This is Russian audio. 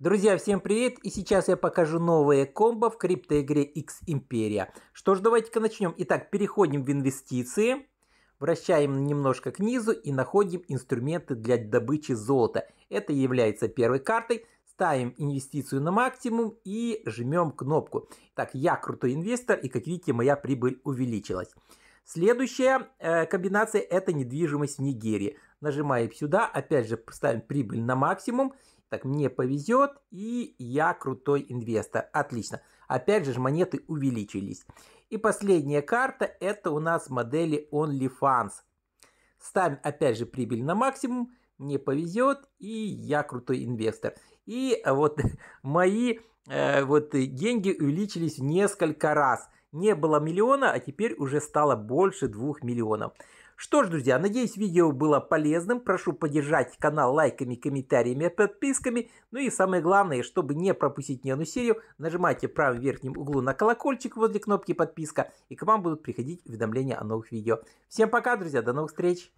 Друзья, всем привет! И сейчас я покажу новые комбо в криптоигре X Imperia. Что ж, давайте-ка начнем. Итак, переходим в инвестиции, вращаем немножко к низу и находим инструменты для добычи золота. Это является первой картой. Ставим инвестицию на максимум и жмем кнопку. Так, я крутой инвестор и, как видите, моя прибыль увеличилась. Следующая э, комбинация это недвижимость в Нигерии. Нажимаем сюда, опять же ставим прибыль на максимум так, мне повезет, и я крутой инвестор. Отлично. Опять же, монеты увеличились. И последняя карта, это у нас модели OnlyFans. Ставим, опять же, прибыль на максимум. Мне повезет, и я крутой инвестор. И вот мои э, вот деньги увеличились в несколько раз. Не было миллиона, а теперь уже стало больше двух миллионов. Что ж, друзья, надеюсь, видео было полезным. Прошу поддержать канал лайками, комментариями, подписками. Ну и самое главное, чтобы не пропустить ни одну серию, нажимайте в правом верхнем углу на колокольчик возле кнопки подписка, и к вам будут приходить уведомления о новых видео. Всем пока, друзья, до новых встреч!